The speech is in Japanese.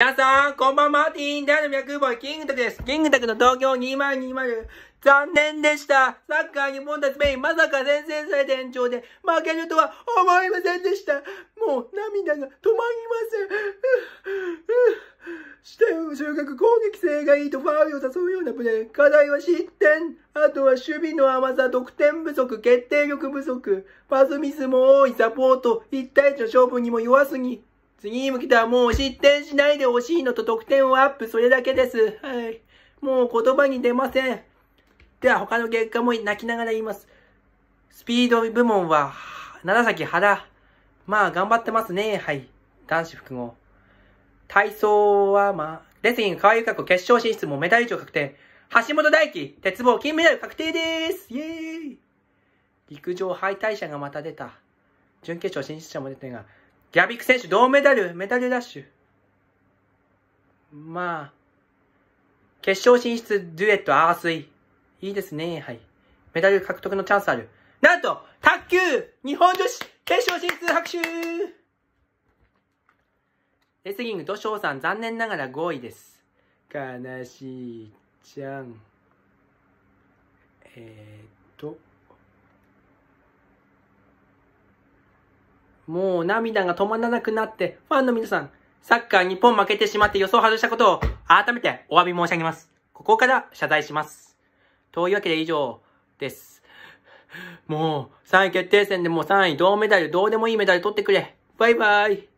皆さん、こんばんは、ティーンダイの脈ボーイ、キングタクです。キングタクの東京2020。残念でした。サッカー日本対スペイン、まさか先制され延長で負けるとは思いませんでした。もう涙が止まりません。して収穫攻撃性がいいとファウルを誘うようなプレー。課題は失点。あとは守備の甘さ、得点不足、決定力不足。パスミスも多い、サポート。1対1の勝負にも弱すぎ。次向きたもう失点しないでほしいのと得点をアップ、それだけです。はい。もう言葉に出ません。では他の結果も泣きながら言います。スピード部門は、長崎原。まあ頑張ってますね。はい。男子複合。体操は、まあ、レスリング川井香子決勝進出もメダル以上確定。橋本大輝、鉄棒金メダル確定ですイエーイ陸上敗退者がまた出た。準決勝進出者も出てるが、ギャビック選手銅メダル、メダルラッシュ。まあ、決勝進出、デュエット、アースイ。いいですね、はい。メダル獲得のチャンスある。なんと、卓球日本女子決勝進出拍手レスリング、土翔さん、残念ながら5位です。悲しいじゃん。えー、っと。もう涙が止まらなくなって、ファンの皆さん、サッカー日本負けてしまって予想外したことを改めてお詫び申し上げます。ここから謝罪します。というわけで以上です。もう3位決定戦でもう3位銅メダルどうでもいいメダル取ってくれ。バイバイ。